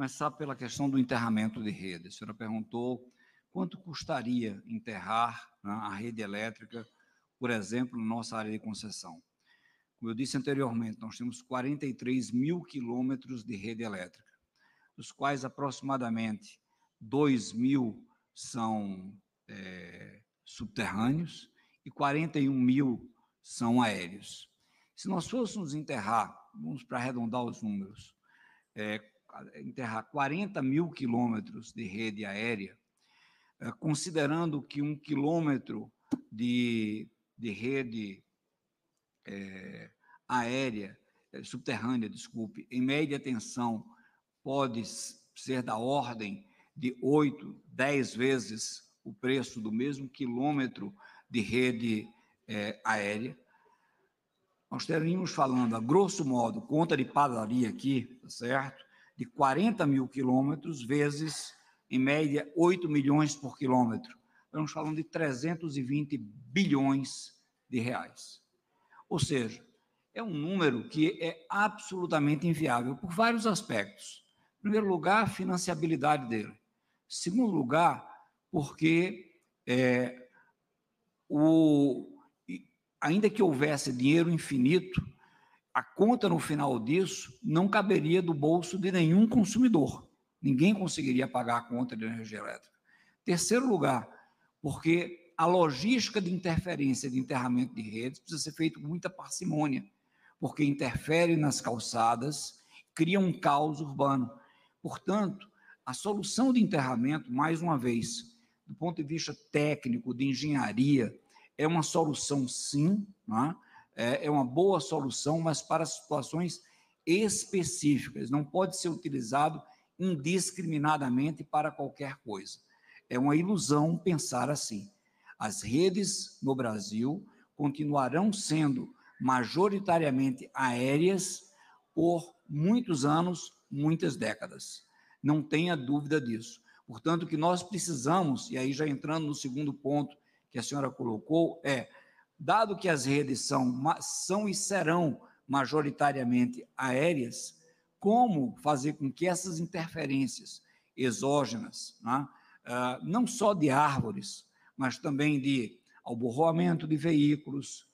Começar pela questão do enterramento de rede. A senhora perguntou quanto custaria enterrar né, a rede elétrica, por exemplo, na nossa área de concessão. Como eu disse anteriormente, nós temos 43 mil quilômetros de rede elétrica, dos quais aproximadamente 2 mil são é, subterrâneos e 41 mil são aéreos. Se nós fôssemos enterrar, vamos para arredondar os números, é, enterrar 40 mil quilômetros de rede aérea, eh, considerando que um quilômetro de, de rede é, aérea, eh, subterrânea, desculpe, em média tensão, pode ser da ordem de 8, 10 vezes o preço do mesmo quilômetro de rede é, aérea. Nós teríamos falando, a grosso modo, conta de padaria aqui, tá certo? de 40 mil quilômetros vezes, em média, 8 milhões por quilômetro. Então, estamos falando de 320 bilhões de reais. Ou seja, é um número que é absolutamente inviável por vários aspectos. Em primeiro lugar, a financiabilidade dele. Em segundo lugar, porque é, o, ainda que houvesse dinheiro infinito, a conta no final disso não caberia do bolso de nenhum consumidor. Ninguém conseguiria pagar a conta de energia elétrica. Terceiro lugar, porque a logística de interferência de enterramento de redes precisa ser feita com muita parcimônia, porque interfere nas calçadas, cria um caos urbano. Portanto, a solução de enterramento, mais uma vez, do ponto de vista técnico, de engenharia, é uma solução sim, não é? é, é uma boa solução, mas para situações específicas. Não pode ser utilizado indiscriminadamente para qualquer coisa. É uma ilusão pensar assim. As redes no Brasil continuarão sendo majoritariamente aéreas por muitos anos, muitas décadas. Não tenha dúvida disso. Portanto, o que nós precisamos, e aí já entrando no segundo ponto que a senhora colocou, é Dado que as redes são, são e serão majoritariamente aéreas, como fazer com que essas interferências exógenas, né, ah, não só de árvores, mas também de alborroamento de veículos,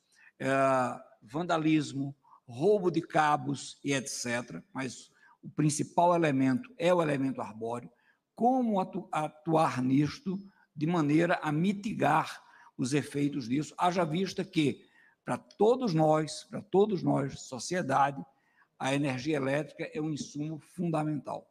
ah, vandalismo, roubo de cabos e etc. Mas o principal elemento é o elemento arbóreo. Como atuar nisto de maneira a mitigar os efeitos disso, haja vista que, para todos nós, para todos nós, sociedade, a energia elétrica é um insumo fundamental.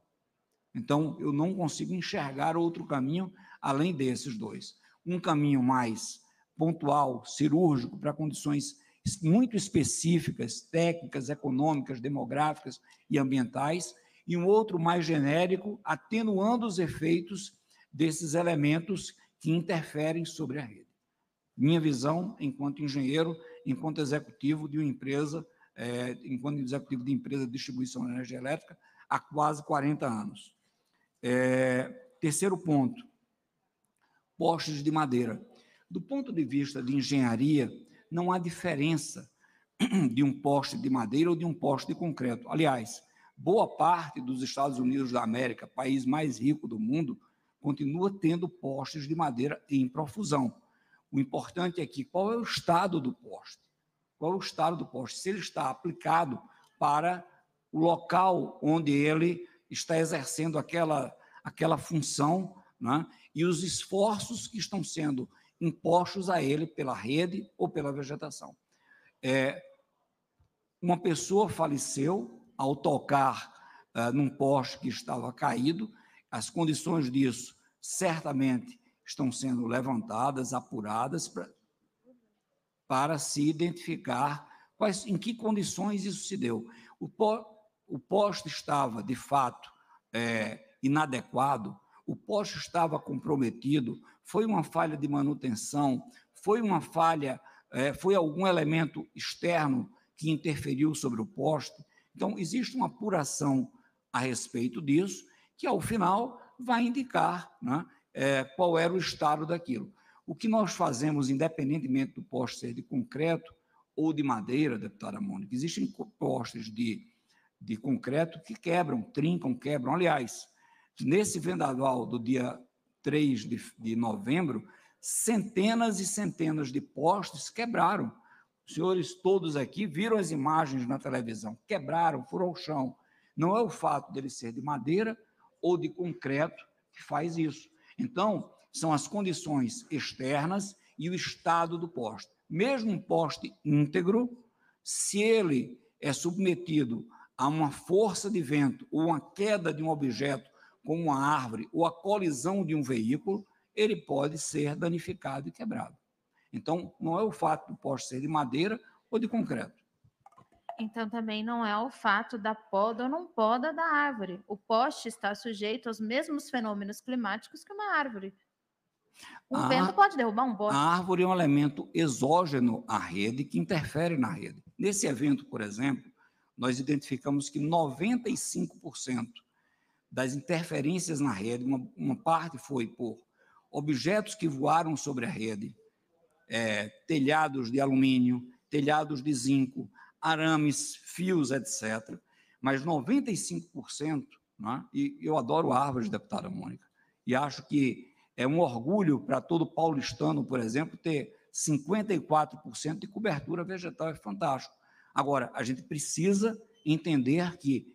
Então, eu não consigo enxergar outro caminho além desses dois. Um caminho mais pontual, cirúrgico, para condições muito específicas, técnicas, econômicas, demográficas e ambientais, e um outro mais genérico, atenuando os efeitos desses elementos que interferem sobre a rede. Minha visão, enquanto engenheiro, enquanto executivo de uma empresa, é, enquanto executivo de empresa de distribuição de energia elétrica, há quase 40 anos. É, terceiro ponto, postes de madeira. Do ponto de vista de engenharia, não há diferença de um poste de madeira ou de um poste de concreto. Aliás, boa parte dos Estados Unidos da América, país mais rico do mundo, continua tendo postes de madeira em profusão. O importante é que qual é o estado do poste? Qual é o estado do poste? Se ele está aplicado para o local onde ele está exercendo aquela, aquela função né? e os esforços que estão sendo impostos a ele pela rede ou pela vegetação. É, uma pessoa faleceu ao tocar uh, num poste que estava caído, as condições disso certamente estão sendo levantadas, apuradas pra, para se identificar quais, em que condições isso se deu. O, po, o posto estava, de fato, é, inadequado, o posto estava comprometido, foi uma falha de manutenção, foi uma falha, é, foi algum elemento externo que interferiu sobre o poste. Então, existe uma apuração a respeito disso, que ao final vai indicar né, é, qual era o estado daquilo. O que nós fazemos, independentemente do poste ser de concreto ou de madeira, deputada Mônica, existem postes de, de concreto que quebram, trincam, quebram. Aliás, nesse vendaval do dia 3 de, de novembro, centenas e centenas de postes quebraram. Os senhores todos aqui viram as imagens na televisão, quebraram, foram ao chão. Não é o fato dele ser de madeira ou de concreto que faz isso. Então, são as condições externas e o estado do poste. Mesmo um poste íntegro, se ele é submetido a uma força de vento ou uma queda de um objeto, como uma árvore, ou a colisão de um veículo, ele pode ser danificado e quebrado. Então, não é o fato do poste ser de madeira ou de concreto. Então também não é o fato da poda ou não poda da árvore. O poste está sujeito aos mesmos fenômenos climáticos que uma árvore. Um a ah, vento pode derrubar um poste. A árvore é um elemento exógeno à rede que interfere na rede. Nesse evento, por exemplo, nós identificamos que 95% das interferências na rede, uma, uma, parte foi por objetos que voaram sobre a rede, é, telhados de alumínio, telhados de zinco, arames, fios, etc. Mas 95%, né? e eu adoro árvores, deputada Mônica, e acho que é um orgulho para todo paulistano, por exemplo, ter 54% de cobertura vegetal, é fantástico. Agora, a gente precisa entender que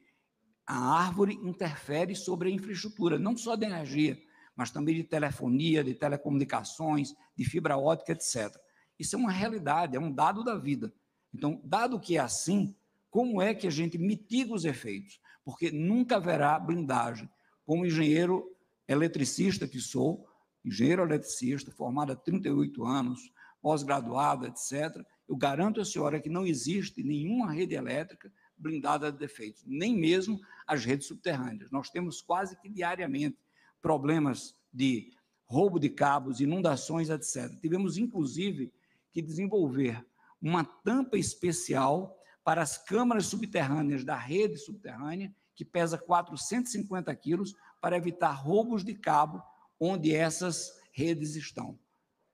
a árvore interfere sobre a infraestrutura, não só de energia, mas também de telefonia, de telecomunicações, de fibra ótica, etc. Isso é uma realidade, é um dado da vida. Então, dado que é assim, como é que a gente mitiga os efeitos? Porque nunca haverá blindagem. Como engenheiro eletricista que sou, engenheiro eletricista, formado há 38 anos, pós graduado etc., eu garanto à senhora que não existe nenhuma rede elétrica blindada de defeitos, nem mesmo as redes subterrâneas. Nós temos quase que diariamente problemas de roubo de cabos, inundações, etc. Tivemos, inclusive, que desenvolver uma tampa especial para as câmaras subterrâneas da rede subterrânea, que pesa 450 quilos, para evitar roubos de cabo onde essas redes estão.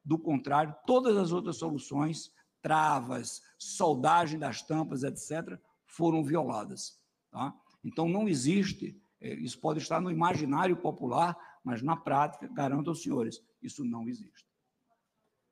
Do contrário, todas as outras soluções, travas, soldagem das tampas, etc., foram violadas. Tá? Então, não existe, é, isso pode estar no imaginário popular, mas na prática, garanto aos senhores, isso não existe.